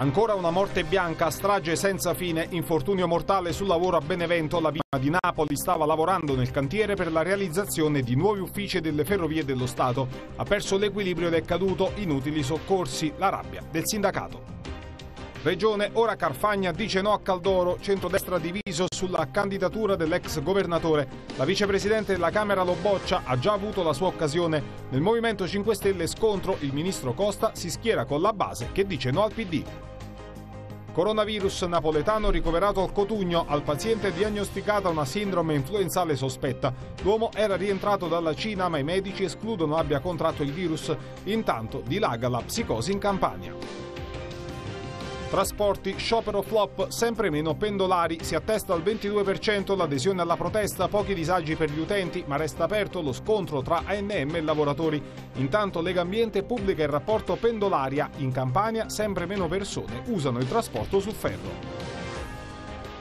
Ancora una morte bianca, strage senza fine, infortunio mortale sul lavoro a Benevento. La vittima di Napoli stava lavorando nel cantiere per la realizzazione di nuovi uffici delle ferrovie dello Stato. Ha perso l'equilibrio ed è caduto, inutili soccorsi, la rabbia del sindacato. Regione, ora Carfagna dice no a Caldoro, centrodestra diviso sulla candidatura dell'ex governatore. La vicepresidente della Camera lo boccia, ha già avuto la sua occasione. Nel Movimento 5 Stelle scontro, il ministro Costa si schiera con la base che dice no al PD. Coronavirus napoletano ricoverato al Cotugno. Al paziente diagnosticata una sindrome influenzale sospetta. L'uomo era rientrato dalla Cina, ma i medici escludono abbia contratto il virus. Intanto dilaga la psicosi in Campania. Trasporti, sciopero flop, sempre meno pendolari, si attesta al 22% l'adesione alla protesta, pochi disagi per gli utenti, ma resta aperto lo scontro tra ANM e lavoratori. Intanto Lega Ambiente pubblica il rapporto pendolaria, in Campania sempre meno persone usano il trasporto su ferro.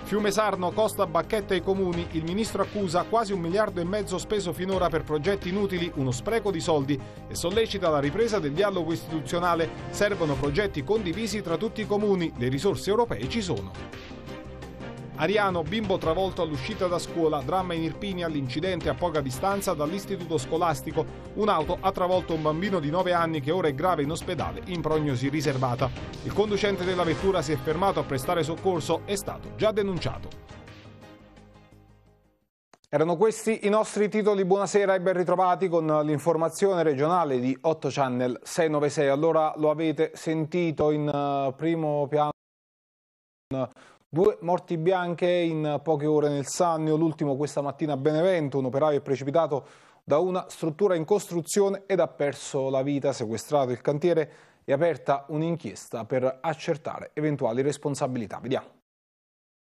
Fiume Sarno, Costa Bacchetta e comuni, il ministro accusa quasi un miliardo e mezzo speso finora per progetti inutili, uno spreco di soldi e sollecita la ripresa del dialogo istituzionale. Servono progetti condivisi tra tutti i comuni, le risorse europee ci sono. Ariano, bimbo travolto all'uscita da scuola, dramma in Irpini all'incidente a poca distanza dall'istituto scolastico. Un'auto ha travolto un bambino di 9 anni che ora è grave in ospedale in prognosi riservata. Il conducente della vettura si è fermato a prestare soccorso, è stato già denunciato. Erano questi i nostri titoli, buonasera e ben ritrovati con l'informazione regionale di 8 Channel 696. Allora lo avete sentito in eh, primo piano Due morti bianche in poche ore nel Sannio, l'ultimo questa mattina a Benevento, un operaio è precipitato da una struttura in costruzione ed ha perso la vita, sequestrato il cantiere è aperta un'inchiesta per accertare eventuali responsabilità. Vediamo.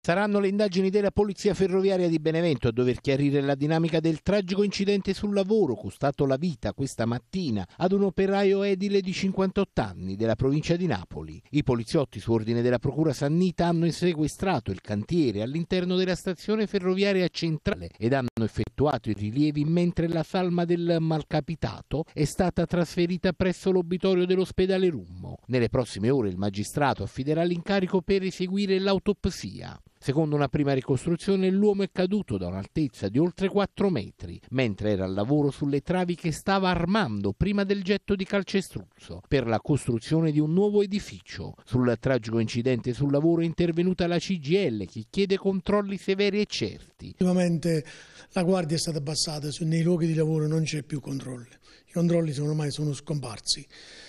Saranno le indagini della Polizia Ferroviaria di Benevento a dover chiarire la dinamica del tragico incidente sul lavoro costato la vita questa mattina ad un operaio edile di 58 anni della provincia di Napoli. I poliziotti su ordine della Procura Sannita hanno sequestrato il cantiere all'interno della stazione ferroviaria centrale ed hanno effettuato i rilievi mentre la salma del malcapitato è stata trasferita presso l'obitorio dell'ospedale Rummo. Nelle prossime ore il magistrato affiderà l'incarico per eseguire l'autopsia. Secondo una prima ricostruzione l'uomo è caduto da un'altezza di oltre 4 metri mentre era al lavoro sulle travi che stava armando prima del getto di calcestruzzo per la costruzione di un nuovo edificio. Sul tragico incidente sul lavoro è intervenuta la CGL che chiede controlli severi e certi. Ultimamente la guardia è stata abbassata, nei luoghi di lavoro non c'è più controllo, i controlli sono ormai sono scomparsi.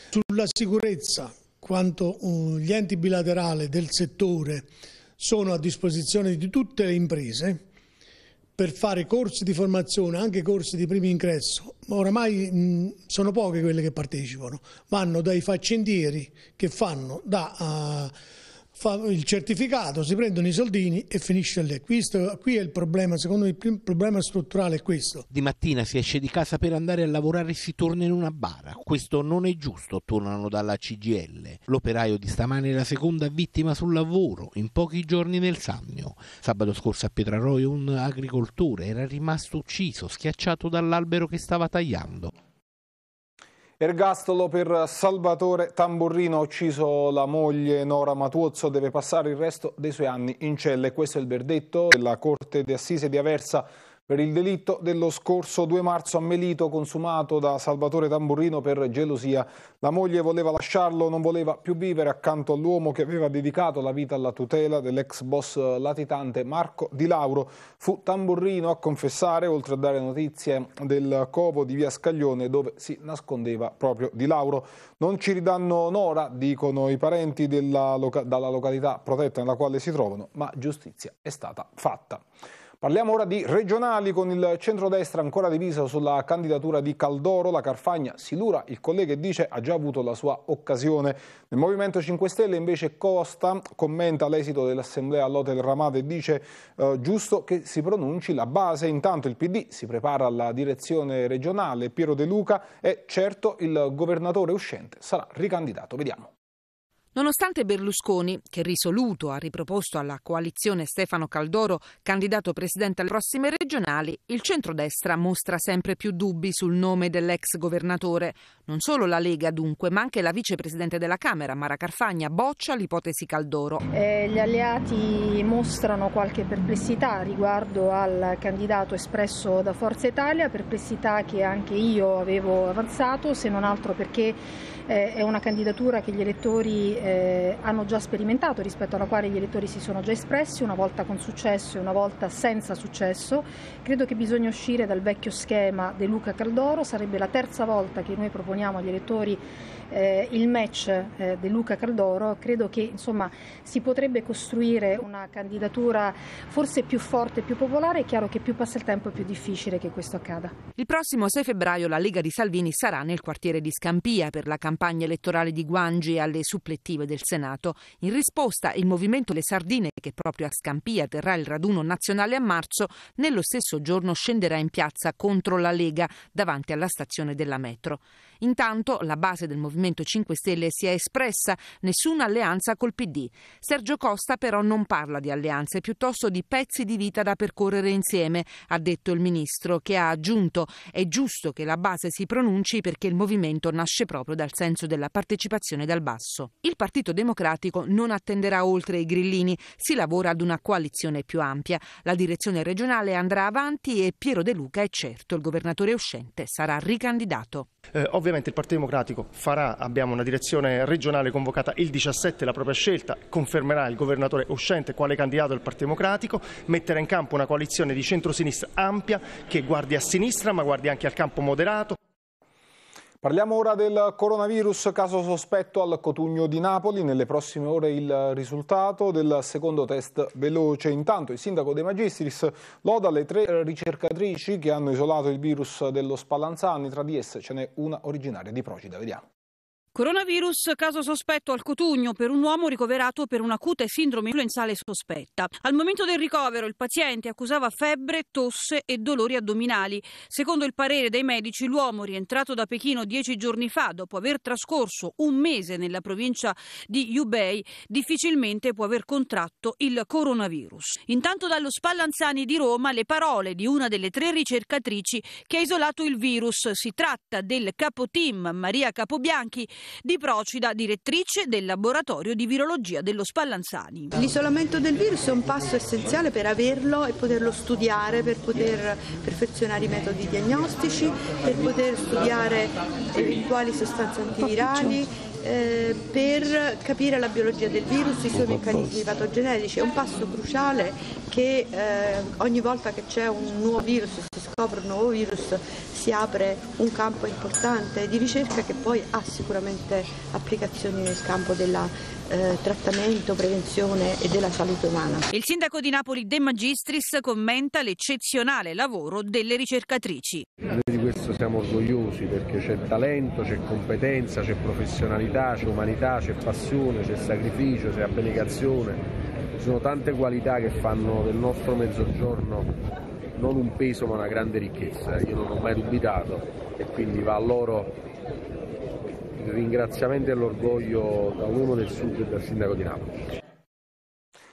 Sulla sicurezza, quanto uh, gli enti bilaterali del settore sono a disposizione di tutte le imprese per fare corsi di formazione, anche corsi di primo ingresso. Oramai mh, sono poche quelle che partecipano, vanno dai faccendieri che fanno da... Uh, fa il certificato, si prendono i soldini e finisce lì. Questo, qui è il problema, secondo me il problema strutturale è questo. Di mattina si esce di casa per andare a lavorare e si torna in una bara. Questo non è giusto, tornano dalla CGL. L'operaio di stamane è la seconda vittima sul lavoro, in pochi giorni nel Sannio. Sabato scorso a Pietraroio un agricoltore era rimasto ucciso, schiacciato dall'albero che stava tagliando. Ergastolo per Salvatore Tamburrino, ucciso la moglie Nora Matuozzo, deve passare il resto dei suoi anni in cella. E questo è il verdetto della Corte di Assise di Aversa per il delitto dello scorso 2 marzo a Melito consumato da Salvatore Tamburrino per gelosia. La moglie voleva lasciarlo, non voleva più vivere accanto all'uomo che aveva dedicato la vita alla tutela dell'ex boss latitante Marco Di Lauro. Fu Tamburrino a confessare, oltre a dare notizie del covo di via Scaglione dove si nascondeva proprio Di Lauro. Non ci ridanno onora, dicono i parenti della loca dalla località protetta nella quale si trovano, ma giustizia è stata fatta. Parliamo ora di regionali con il centrodestra ancora diviso sulla candidatura di Caldoro. La Carfagna silura il collega dice ha già avuto la sua occasione. Nel Movimento 5 Stelle invece Costa commenta l'esito dell'assemblea all'Hotel Ramate e dice eh, giusto che si pronunci la base. Intanto il PD si prepara alla direzione regionale. Piero De Luca e certo il governatore uscente sarà ricandidato. Vediamo. Nonostante Berlusconi, che risoluto ha riproposto alla coalizione Stefano Caldoro candidato presidente alle prossime regionali, il centrodestra mostra sempre più dubbi sul nome dell'ex governatore. Non solo la Lega dunque, ma anche la vicepresidente della Camera, Mara Carfagna, boccia l'ipotesi Caldoro. Eh, gli alleati mostrano qualche perplessità riguardo al candidato espresso da Forza Italia, perplessità che anche io avevo avanzato, se non altro perché eh, è una candidatura che gli elettori eh, hanno già sperimentato, rispetto alla quale gli elettori si sono già espressi, una volta con successo e una volta senza successo. Credo che bisogna uscire dal vecchio schema De Luca Caldoro, sarebbe la terza volta che noi proponiamo agli elettori eh, il match eh, di Luca Caldoro, credo che insomma, si potrebbe costruire una candidatura forse più forte, e più popolare. È chiaro che più passa il tempo è più difficile che questo accada. Il prossimo 6 febbraio la Lega di Salvini sarà nel quartiere di Scampia per la campagna elettorale di Guangi alle supplettive del Senato. In risposta il movimento Le Sardine, che proprio a Scampia terrà il raduno nazionale a marzo, nello stesso giorno scenderà in piazza contro la Lega davanti alla stazione della metro. Intanto la base del movimento Movimento 5 Stelle si è espressa, nessuna alleanza col PD. Sergio Costa però non parla di alleanze, piuttosto di pezzi di vita da percorrere insieme, ha detto il ministro, che ha aggiunto è giusto che la base si pronunci perché il movimento nasce proprio dal senso della partecipazione dal basso. Il Partito Democratico non attenderà oltre i grillini, si lavora ad una coalizione più ampia. La direzione regionale andrà avanti e Piero De Luca è certo il governatore uscente sarà ricandidato. Eh, ovviamente il Partito Democratico farà abbiamo una direzione regionale convocata il 17, la propria scelta confermerà il governatore uscente quale candidato del Partito Democratico, metterà in campo una coalizione di centrosinistra ampia che guardi a sinistra ma guardi anche al campo moderato. Parliamo ora del coronavirus, caso sospetto al Cotugno di Napoli. Nelle prossime ore il risultato del secondo test veloce. Intanto il sindaco De Magistris loda le tre ricercatrici che hanno isolato il virus dello Spallanzani. Tra di esse ce n'è una originaria di Procida. Vediamo. Coronavirus, caso sospetto al Cotugno per un uomo ricoverato per un'acuta sindrome influenzale sospetta. Al momento del ricovero il paziente accusava febbre, tosse e dolori addominali. Secondo il parere dei medici, l'uomo rientrato da Pechino dieci giorni fa, dopo aver trascorso un mese nella provincia di Hubei, difficilmente può aver contratto il coronavirus. Intanto dallo Spallanzani di Roma le parole di una delle tre ricercatrici che ha isolato il virus. Si tratta del capo team Maria Capobianchi di Procida, direttrice del laboratorio di virologia dello Spallanzani. L'isolamento del virus è un passo essenziale per averlo e poterlo studiare, per poter perfezionare i metodi diagnostici, per poter studiare eventuali sostanze antivirali. Eh, per capire la biologia del virus, i suoi meccanismi patogenetici. È un passo cruciale che eh, ogni volta che c'è un nuovo virus si scoprono nuovo virus si apre un campo importante di ricerca che poi ha sicuramente applicazioni nel campo del eh, trattamento, prevenzione e della salute umana. Il sindaco di Napoli De Magistris commenta l'eccezionale lavoro delle ricercatrici. Noi di questo siamo orgogliosi perché c'è talento, c'è competenza, c'è professionalità, c'è umanità, c'è passione, c'è sacrificio, c'è abnegazione. Ci sono tante qualità che fanno del nostro mezzogiorno non un peso ma una grande ricchezza, io non ho mai dubitato e quindi va a loro il ringraziamento e l'orgoglio da uno del sud e dal sindaco di Napoli.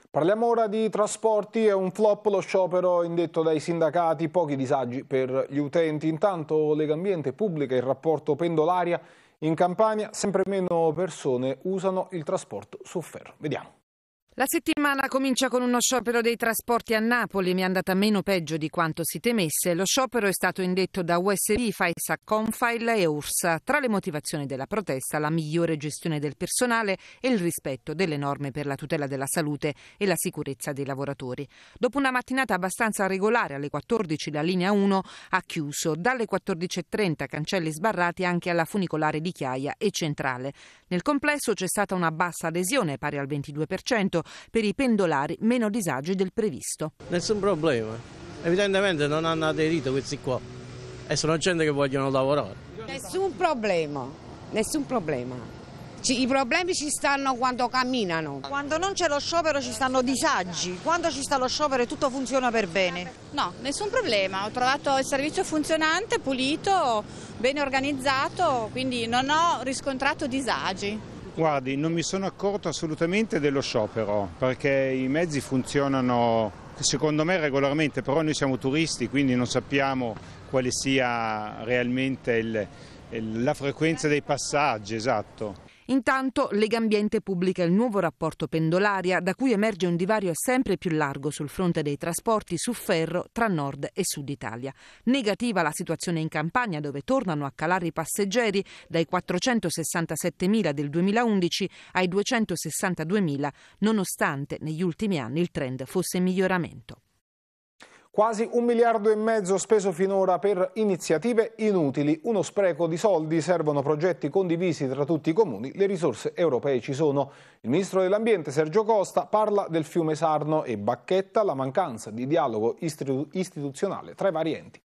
Parliamo ora di trasporti, è un flop lo sciopero indetto dai sindacati, pochi disagi per gli utenti. Intanto Legambiente pubblica il rapporto pendolaria, in Campania sempre meno persone usano il trasporto su ferro. Vediamo. La settimana settimana comincia con uno sciopero dei trasporti a Napoli, mi è andata meno peggio di quanto si temesse. Lo sciopero è stato indetto da USB, FISA, Confile e URSA. Tra le motivazioni della protesta, la migliore gestione del personale e il rispetto delle norme per la tutela della salute e la sicurezza dei lavoratori. Dopo una mattinata abbastanza regolare, alle 14 la linea 1 ha chiuso. Dalle 14.30 cancelli sbarrati anche alla funicolare di Chiaia e Centrale. Nel complesso c'è stata una bassa adesione pari al 22% per i i pendolari meno disagi del previsto. Nessun problema, evidentemente non hanno aderito questi qua e sono gente che vogliono lavorare. Nessun problema, nessun problema. I problemi ci stanno quando camminano. Quando non c'è lo sciopero ci stanno disagi, quando ci sta lo sciopero tutto funziona per bene. No, nessun problema, ho trovato il servizio funzionante, pulito, ben organizzato, quindi non ho riscontrato disagi. Guardi, non mi sono accorto assolutamente dello sciopero, perché i mezzi funzionano secondo me regolarmente, però noi siamo turisti, quindi non sappiamo quale sia realmente il, il, la frequenza dei passaggi, esatto. Intanto Legambiente pubblica il nuovo rapporto pendolaria da cui emerge un divario sempre più largo sul fronte dei trasporti su ferro tra nord e sud Italia. Negativa la situazione in Campania dove tornano a calare i passeggeri dai 467.000 del 2011 ai 262.000 nonostante negli ultimi anni il trend fosse in miglioramento. Quasi un miliardo e mezzo speso finora per iniziative inutili, uno spreco di soldi, servono progetti condivisi tra tutti i comuni, le risorse europee ci sono. Il ministro dell'ambiente Sergio Costa parla del fiume Sarno e bacchetta la mancanza di dialogo istituzionale tra i vari enti.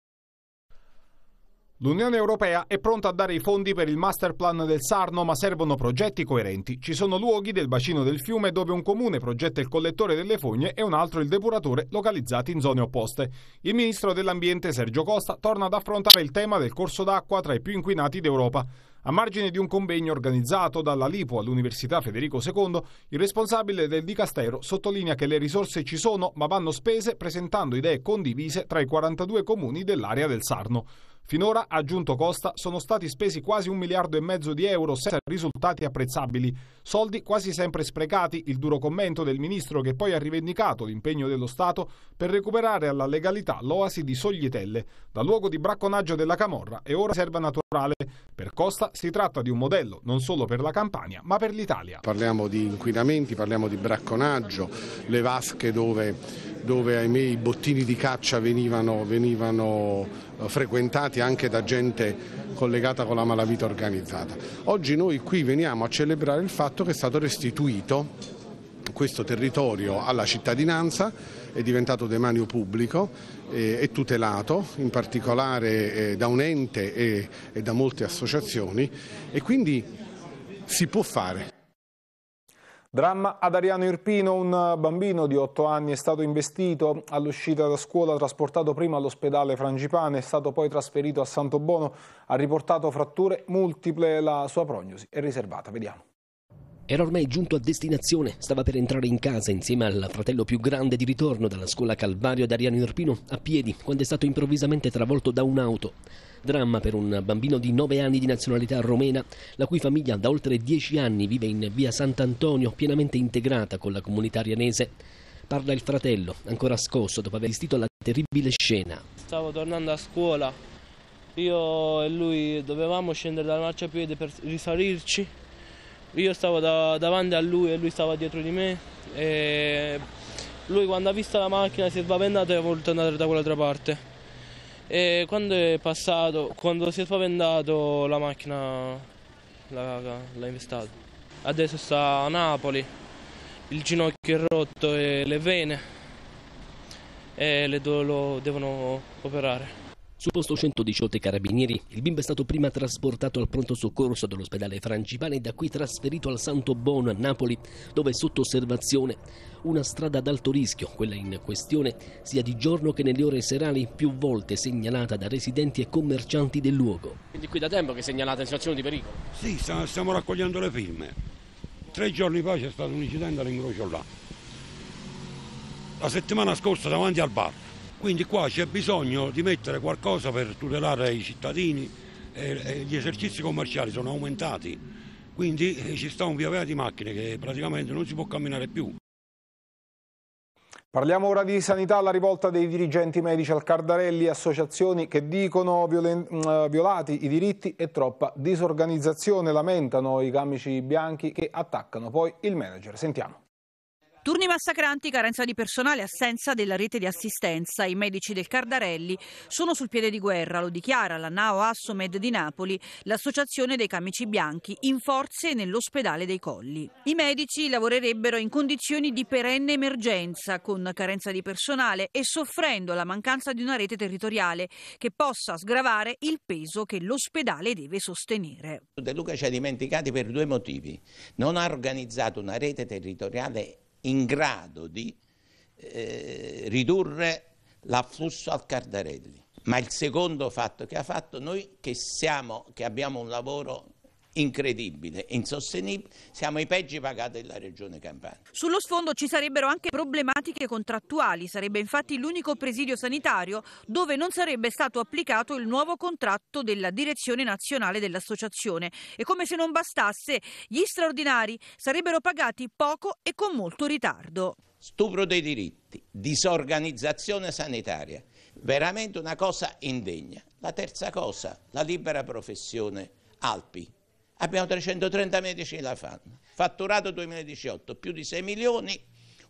L'Unione Europea è pronta a dare i fondi per il master plan del Sarno, ma servono progetti coerenti. Ci sono luoghi del bacino del fiume dove un comune progetta il collettore delle fogne e un altro il depuratore, localizzati in zone opposte. Il ministro dell'Ambiente Sergio Costa torna ad affrontare il tema del corso d'acqua tra i più inquinati d'Europa. A margine di un convegno organizzato dalla Lipo all'Università Federico II, il responsabile del Dicastero sottolinea che le risorse ci sono, ma vanno spese presentando idee condivise tra i 42 comuni dell'area del Sarno. Finora, ha aggiunto Costa, sono stati spesi quasi un miliardo e mezzo di euro senza risultati apprezzabili. Soldi quasi sempre sprecati, il duro commento del ministro che poi ha rivendicato l'impegno dello Stato per recuperare alla legalità l'oasi di Soglietelle, da luogo di bracconaggio della Camorra e ora serva naturale. Per Costa si tratta di un modello non solo per la Campania ma per l'Italia. Parliamo di inquinamenti, parliamo di bracconaggio, le vasche dove, dove ahimè i bottini di caccia venivano, venivano frequentati anche da gente collegata con la malavita organizzata. Oggi noi qui veniamo a celebrare il fatto che è stato restituito questo territorio alla cittadinanza, è diventato demanio pubblico, eh, è tutelato in particolare eh, da un ente e da molte associazioni e quindi si può fare. Dramma ad Ariano Irpino, un bambino di 8 anni è stato investito all'uscita da scuola, trasportato prima all'ospedale Frangipane, è stato poi trasferito a Santo Bono, ha riportato fratture multiple, la sua prognosi è riservata, vediamo. Era ormai giunto a destinazione, stava per entrare in casa insieme al fratello più grande di ritorno dalla scuola Calvario ad Ariano Irpino a piedi, quando è stato improvvisamente travolto da un'auto. Dramma per un bambino di 9 anni di nazionalità romena, la cui famiglia da oltre 10 anni vive in via Sant'Antonio, pienamente integrata con la comunità rianese. Parla il fratello, ancora scosso dopo aver assistito alla terribile scena. Stavo tornando a scuola, io e lui dovevamo scendere dal marciapiede per risalirci. Io stavo da, davanti a lui e lui stava dietro di me. E lui quando ha visto la macchina si è spaventato e è voluto andare da quell'altra parte. E quando è passato, quando si è spaventato la macchina l'ha, l'ha investato. Adesso sta a Napoli, il ginocchio è rotto e le vene e le do- lo devono operare. Sul posto 118 carabinieri, il bimbo è stato prima trasportato al pronto soccorso dell'ospedale Frangipane e da qui trasferito al Santo Bono a Napoli, dove è sotto osservazione una strada ad alto rischio, quella in questione, sia di giorno che nelle ore serali, più volte segnalata da residenti e commercianti del luogo. Quindi qui da tempo che segnalate situazioni di pericolo? Sì, stiamo raccogliendo le firme. Tre giorni fa c'è stato un incidente all'incrocio là. La settimana scorsa davanti al bar quindi qua c'è bisogno di mettere qualcosa per tutelare i cittadini e, e gli esercizi commerciali sono aumentati, quindi eh, ci sta un via via di macchine che praticamente non si può camminare più. Parliamo ora di sanità, la rivolta dei dirigenti medici al Cardarelli, associazioni che dicono mm, eh, violati i diritti e troppa disorganizzazione, lamentano i camici bianchi che attaccano poi il manager. Sentiamo. Turni massacranti, carenza di personale, assenza della rete di assistenza. I medici del Cardarelli sono sul piede di guerra, lo dichiara la NAO Assomed di Napoli, l'associazione dei camici bianchi, in forze nell'ospedale dei Colli. I medici lavorerebbero in condizioni di perenne emergenza, con carenza di personale e soffrendo la mancanza di una rete territoriale che possa sgravare il peso che l'ospedale deve sostenere. De Luca ci ha dimenticati per due motivi. Non ha organizzato una rete territoriale in grado di eh, ridurre l'afflusso al Cardarelli. Ma il secondo fatto che ha fatto noi che, siamo, che abbiamo un lavoro incredibile, insostenibile, siamo i peggi pagati della regione Campania. Sullo sfondo ci sarebbero anche problematiche contrattuali, sarebbe infatti l'unico presidio sanitario dove non sarebbe stato applicato il nuovo contratto della direzione nazionale dell'associazione e come se non bastasse gli straordinari sarebbero pagati poco e con molto ritardo. Stupro dei diritti, disorganizzazione sanitaria, veramente una cosa indegna. La terza cosa, la libera professione Alpi abbiamo 330 medici che la fanno. Fatturato 2018, più di 6 milioni,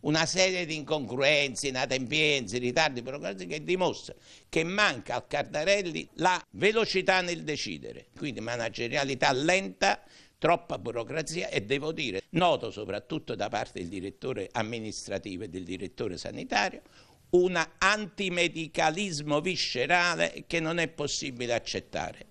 una serie di incongruenze, inadempienze, ritardi burocrazia che dimostra che manca al Cardarelli la velocità nel decidere, quindi managerialità lenta, troppa burocrazia e devo dire, noto soprattutto da parte del direttore amministrativo e del direttore sanitario, un antimedicalismo viscerale che non è possibile accettare.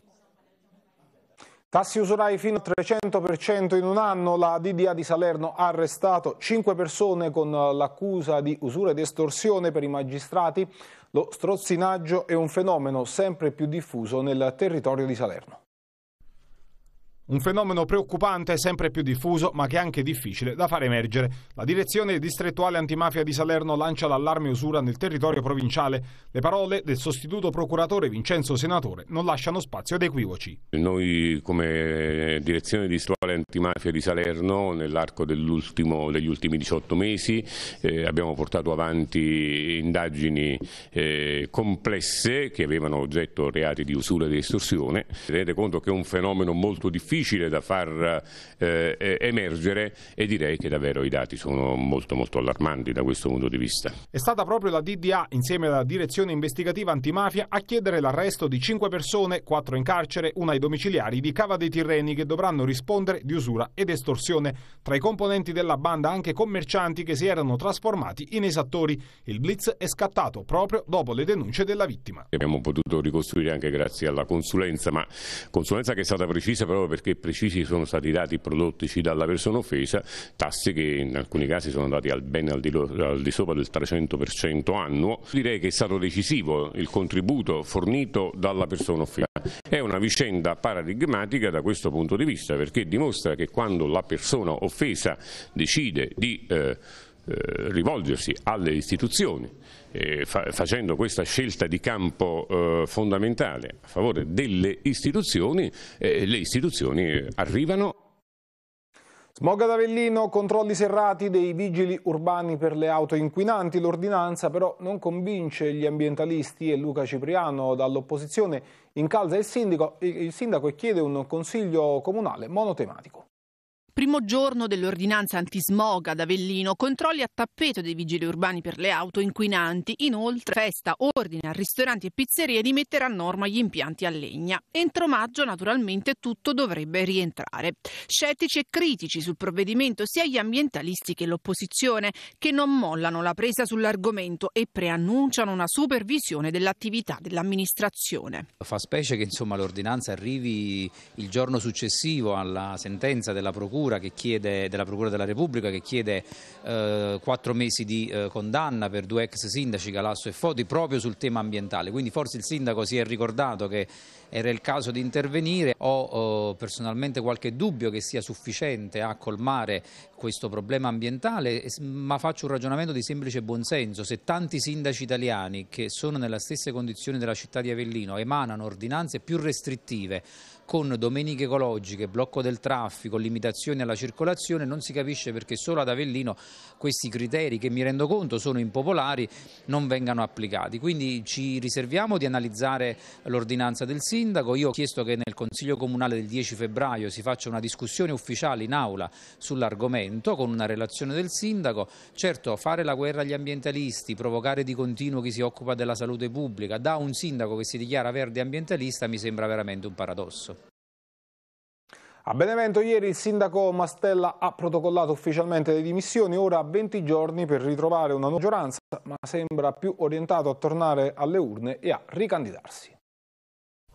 Tassi usurai fino al 300% in un anno, la DDA di Salerno ha arrestato 5 persone con eh, l'accusa di usura ed estorsione per i magistrati. Lo strozzinaggio è un fenomeno sempre più diffuso nel territorio di Salerno. Un fenomeno preoccupante, sempre più diffuso, ma che è anche difficile da far emergere. La direzione distrettuale antimafia di Salerno lancia l'allarme usura nel territorio provinciale. Le parole del sostituto procuratore Vincenzo Senatore non lasciano spazio ad equivoci. Noi come direzione distrettuale antimafia di Salerno, nell'arco degli ultimi 18 mesi, eh, abbiamo portato avanti indagini eh, complesse che avevano oggetto reati di usura e di estorsione. Tenete conto che è un fenomeno molto difficile difficile da far eh, eh, emergere e direi che davvero i dati sono molto molto allarmanti da questo punto di vista. È stata proprio la DDA insieme alla Direzione Investigativa Antimafia a chiedere l'arresto di 5 persone, 4 in carcere, una ai domiciliari di Cava dei Tirreni che dovranno rispondere di usura ed estorsione. Tra i componenti della banda anche commercianti che si erano trasformati in esattori. Il blitz è scattato proprio dopo le denunce della vittima. Abbiamo potuto ricostruire anche grazie alla consulenza, ma consulenza che è stata precisa proprio perché perché precisi sono stati dati prodottici dalla persona offesa, tassi che in alcuni casi sono andati al bene al di, al di sopra del 300% annuo. Direi che è stato decisivo il contributo fornito dalla persona offesa. È una vicenda paradigmatica da questo punto di vista perché dimostra che quando la persona offesa decide di... Eh, eh, rivolgersi alle istituzioni eh, fa facendo questa scelta di campo eh, fondamentale a favore delle istituzioni, le istituzioni arrivano. Smog ad Avellino, controlli serrati dei vigili urbani per le auto inquinanti. L'ordinanza però non convince gli ambientalisti e Luca Cipriano dall'opposizione incalza il sindaco, il sindaco e chiede un consiglio comunale monotematico. Primo giorno dell'ordinanza antismog ad Avellino, controlli a tappeto dei vigili urbani per le auto inquinanti. Inoltre, festa ordine a ristoranti e pizzerie di mettere a norma gli impianti a legna. Entro maggio, naturalmente, tutto dovrebbe rientrare. Scettici e critici sul provvedimento sia gli ambientalisti che l'opposizione, che non mollano la presa sull'argomento e preannunciano una supervisione dell'attività dell'amministrazione. Fa specie che insomma, l'ordinanza arrivi il giorno successivo alla sentenza della Procura procura, chiede, della Procura della Repubblica che chiede eh, quattro mesi di eh, condanna per due ex sindaci Galasso e Foti proprio sul tema ambientale. Quindi forse il sindaco si è ricordato che era il caso di intervenire. Ho eh, personalmente qualche dubbio che sia sufficiente a colmare questo problema ambientale, ma faccio un ragionamento di semplice buonsenso. Se tanti sindaci italiani che sono nella stessa condizione della città di Avellino emanano ordinanze più restrittive con domeniche ecologiche, blocco del traffico, limitazioni alla circolazione, non si capisce perché solo ad Avellino questi criteri che mi rendo conto sono impopolari non vengano applicati. Quindi ci riserviamo di analizzare l'ordinanza del sindaco. Io ho chiesto che nel Consiglio Comunale del 10 febbraio si faccia una discussione ufficiale in aula sull'argomento con una relazione del sindaco. Certo, fare la guerra agli ambientalisti, provocare di continuo chi si occupa della salute pubblica da un sindaco che si dichiara verde ambientalista mi sembra veramente un paradosso. A Benevento ieri il sindaco Mastella ha protocollato ufficialmente le dimissioni, ora 20 giorni per ritrovare una maggioranza, ma sembra più orientato a tornare alle urne e a ricandidarsi.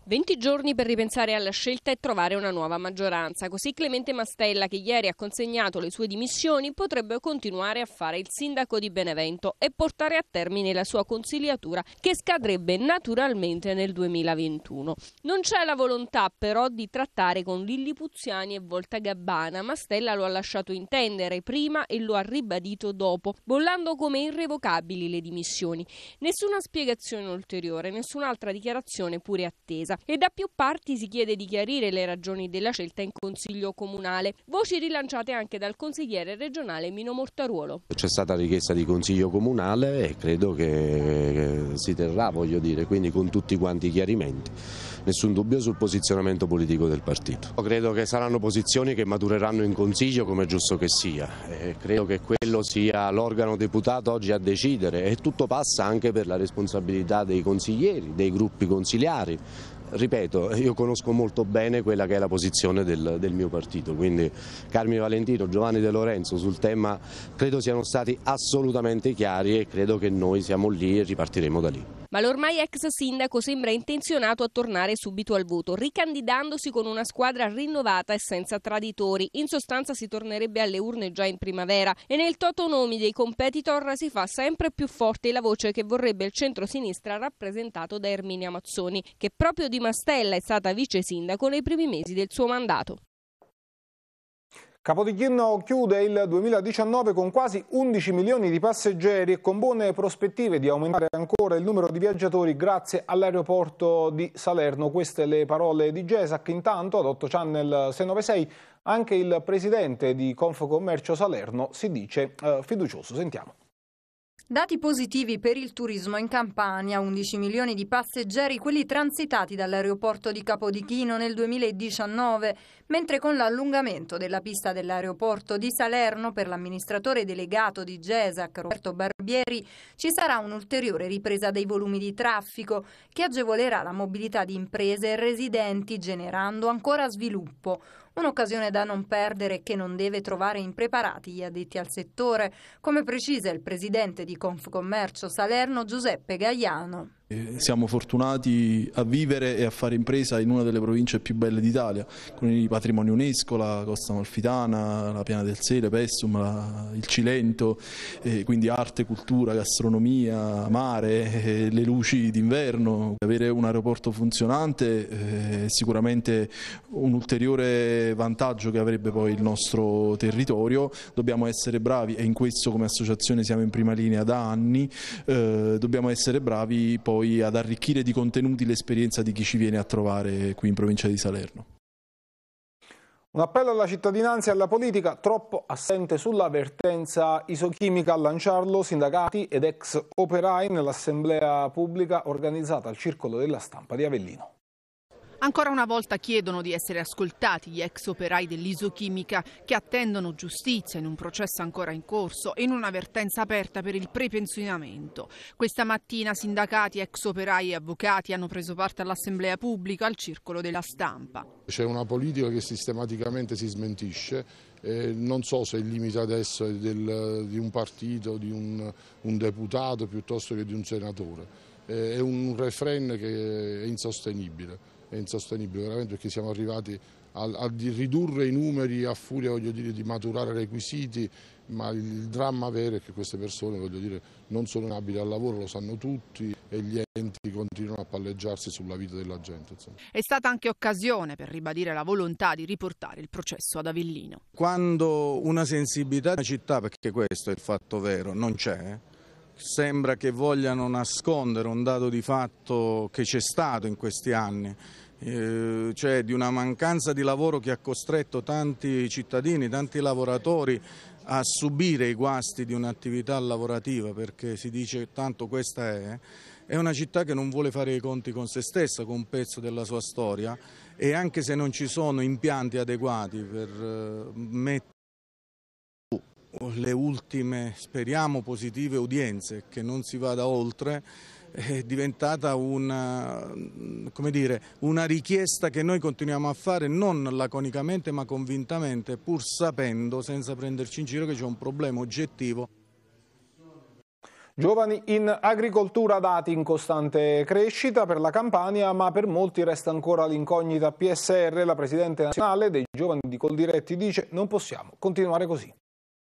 20 giorni per ripensare alla scelta e trovare una nuova maggioranza. Così Clemente Mastella, che ieri ha consegnato le sue dimissioni, potrebbe continuare a fare il sindaco di Benevento e portare a termine la sua consigliatura che scadrebbe naturalmente nel 2021. Non c'è la volontà però di trattare con Lillipuziani e Volta Gabbana. Mastella lo ha lasciato intendere prima e lo ha ribadito dopo, bollando come irrevocabili le dimissioni. Nessuna spiegazione ulteriore, nessun'altra dichiarazione pure attesa casa e da più parti si chiede di chiarire le ragioni della scelta in Consiglio Comunale. Voci rilanciate anche dal consigliere regionale Mino Mortaruolo. C'è stata richiesta di Consiglio Comunale e credo che si terrà, voglio dire, quindi con tutti quanti i chiarimenti. Nessun dubbio sul posizionamento politico del partito. Credo che saranno posizioni che matureranno in Consiglio come è giusto che sia. E credo che quello sia l'organo deputato oggi a decidere e tutto passa anche per la responsabilità dei consiglieri, dei gruppi consigliari, ripeto, io conosco molto bene quella che è la posizione del, del mio partito, quindi Carmine Valentino, Giovanni De Lorenzo sul tema credo siano stati assolutamente chiari e credo che noi siamo lì e ripartiremo da lì ma l'ormai ex sindaco sembra intenzionato a tornare subito al voto, ricandidandosi con una squadra rinnovata e senza traditori. In sostanza si tornerebbe alle urne già in primavera e nel toto nomi dei competitor si fa sempre più forte la voce che vorrebbe il centro-sinistra rappresentato da Erminia Mazzoni, che proprio di Mastella è stata vice sindaco nei primi mesi del suo mandato. Capodichino chiude il 2019 con quasi 11 milioni di passeggeri e con buone prospettive di aumentare ancora il numero di viaggiatori grazie all'aeroporto di Salerno. Queste le parole di Gesac. Intanto ad 8 Channel 696 anche il presidente di Confocommercio Salerno si dice eh, fiducioso. Sentiamo. Dati positivi per il turismo in Campania, 11 milioni di passeggeri quelli transitati dall'aeroporto di Capodichino nel 2019, mentre con l'allungamento della pista dell'aeroporto di Salerno per l'amministratore delegato di GESAC Roberto Barbieri ci sarà un'ulteriore ripresa dei volumi di traffico che agevolerà la mobilità di imprese e residenti generando ancora sviluppo. Un'occasione da non perdere che non deve trovare impreparati gli addetti al settore, come precisa il presidente di Confcommercio Salerno Giuseppe Gagliano. Eh, siamo fortunati a vivere e a fare impresa in una delle province più belle d'Italia, con i patrimoni UNESCO, la Costa Malfitana, la Piana del Sele, Pessum, la, il Cilento, eh, quindi arte, cultura, gastronomia, mare, eh, le luci d'inverno. Avere un aeroporto funzionante eh, è sicuramente un ulteriore vantaggio che avrebbe poi il nostro territorio. Dobbiamo essere bravi e in questo come associazione siamo in prima linea da anni, eh, dobbiamo essere bravi poi poi ad arricchire di contenuti l'esperienza di chi ci viene a trovare qui in provincia di Salerno. Un appello alla cittadinanza e alla politica troppo assente sulla vertenza isochimica a lanciarlo sindacati ed ex operai nell'assemblea pubblica organizzata al Circolo della Stampa di Avellino. Ancora una volta chiedono di essere ascoltati gli ex operai dell'isochimica che attendono giustizia in un processo ancora in corso e in un'avvertenza aperta per il prepensionamento. Questa mattina sindacati, ex operai e avvocati hanno preso parte all'assemblea pubblica al circolo della stampa. C'è una politica che sistematicamente si smentisce eh, non so se il limite adesso è del, di un partito, di un, un, deputato piuttosto che di un senatore, eh, è un refrain che è insostenibile è insostenibile veramente perché siamo arrivati a, a ridurre i numeri a furia dire, di maturare requisiti, ma il, il dramma vero è che queste persone dire, non sono in abile al lavoro, lo sanno tutti e gli enti continuano a palleggiarsi sulla vita della gente. Insomma. È stata anche occasione per ribadire la volontà di riportare il processo ad Avellino. Quando una sensibilità della città, perché questo è il fatto vero, non c'è, sembra che vogliano nascondere un dato di fatto che c'è stato in questi anni, eh, cioè di una mancanza di lavoro che ha costretto tanti cittadini, tanti lavoratori a subire i guasti di un'attività lavorativa perché si dice tanto questa è, eh. è una città che non vuole fare i conti con se stessa, con un pezzo della sua storia e anche se non ci sono impianti adeguati per eh, mettere le ultime, speriamo, positive udienze, che non si vada oltre, è diventata una, mm, dire, una, richiesta che noi continuiamo a fare non laconicamente ma convintamente, pur sapendo, senza prenderci in giro, che c'è un problema oggettivo. Giovani in agricoltura dati in costante crescita per la Campania, ma per molti resta ancora l'incognita PSR. La Presidente nazionale dei giovani di Coldiretti dice non possiamo continuare così.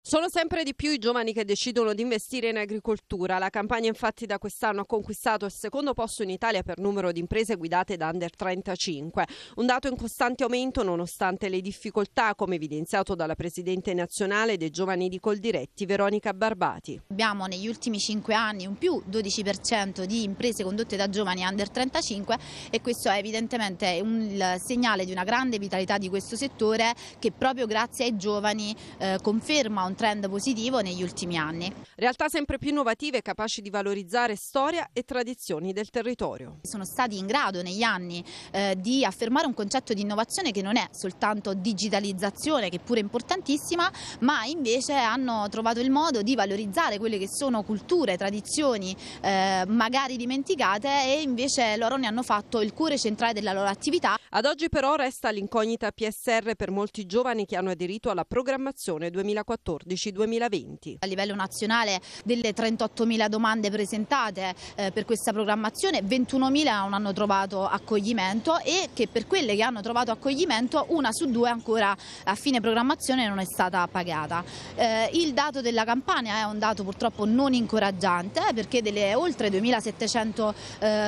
Sono sempre di più i giovani che decidono di investire in agricoltura. La campagna infatti da quest'anno ha conquistato il secondo posto in Italia per numero di imprese guidate da under 35, un dato in costante aumento nonostante le difficoltà come evidenziato dalla Presidente nazionale dei giovani di Coldiretti, Veronica Barbati. Abbiamo negli ultimi 5 anni un più 12% di imprese condotte da giovani under 35 e questo è evidentemente un segnale di una grande vitalità di questo settore che proprio grazie ai giovani eh, conferma un un trend positivo negli ultimi anni. Realtà sempre più innovative capaci di valorizzare storia e tradizioni del territorio. Sono stati in grado negli anni eh, di affermare un concetto di innovazione che non è soltanto digitalizzazione, che pure è importantissima, ma invece hanno trovato il modo di valorizzare quelle che sono culture, tradizioni eh, magari dimenticate e invece loro ne hanno fatto il cuore centrale della loro attività. Ad oggi però resta l'incognita PSR per molti giovani che hanno aderito alla programmazione 2014. 2014-2020. A livello nazionale delle 38.000 domande presentate eh, per questa programmazione, 21.000 non hanno trovato accoglimento e che per quelle che hanno trovato accoglimento una su due ancora a fine programmazione non è stata pagata. Eh, il dato della Campania è un dato purtroppo non incoraggiante eh, perché delle oltre 2.700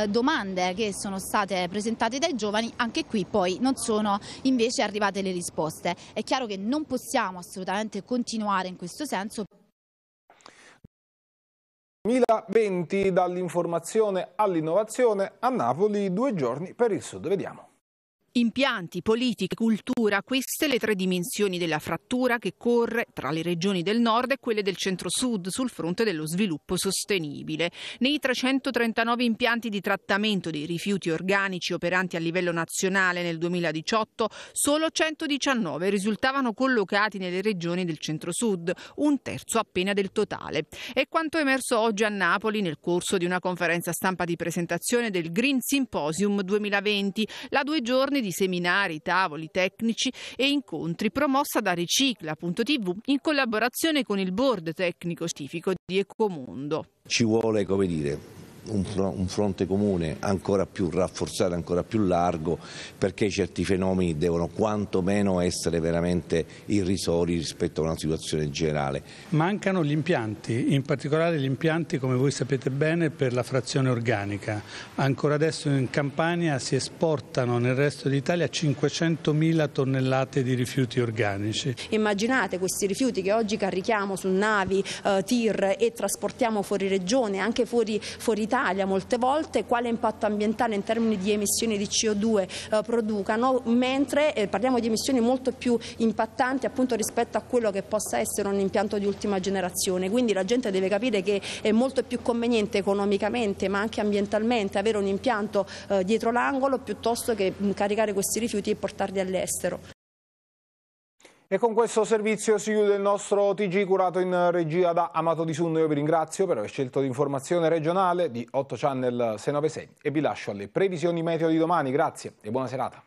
domande che sono state presentate dai giovani, anche qui poi non sono invece arrivate le risposte. È chiaro che non possiamo assolutamente continuare lavorare in questo senso. 2020 dall'informazione all'innovazione a Napoli due giorni per il sud. Vediamo. Impianti, politica, cultura, queste le tre dimensioni della frattura che corre tra le regioni del nord e quelle del centro-sud sul fronte dello sviluppo sostenibile. Nei 339 impianti di trattamento dei rifiuti organici operanti a livello nazionale nel 2018, solo 119 risultavano collocati nelle regioni del centro-sud, un terzo appena del totale. È quanto emerso oggi a Napoli nel corso di una conferenza stampa di presentazione del Green Symposium 2020, la due giorni di seminari, tavoli tecnici e incontri promossa da Ricicla.tv in collaborazione con il board tecnico scientifico di Ecomundo. Ci vuole, come dire, un, fronte comune ancora più rafforzato, ancora più largo, perché certi fenomeni devono quantomeno essere veramente irrisori rispetto a una situazione generale. Mancano gli impianti, in particolare gli impianti, come voi sapete bene, per la frazione organica. Ancora adesso in Campania si esportano nel resto d'Italia 500.000 tonnellate di rifiuti organici. Immaginate questi rifiuti che oggi carichiamo su navi, eh, tir e trasportiamo fuori regione, anche fuori, fuori Italia Italia molte volte quale impatto ambientale in termini di emissioni di CO2 eh, producano, mentre eh, parliamo di emissioni molto più impattanti appunto rispetto a quello che possa essere un impianto di ultima generazione. Quindi la gente deve capire che è molto più conveniente economicamente ma anche ambientalmente avere un impianto eh, dietro l'angolo piuttosto che mm, caricare questi rifiuti e portarli all'estero. E con questo servizio si chiude il nostro TG curato in regia da Amato Di Sunno. Io vi ringrazio per aver scelto l'informazione regionale di 8 Channel 696 e vi lascio alle previsioni meteo di domani. Grazie e buona serata.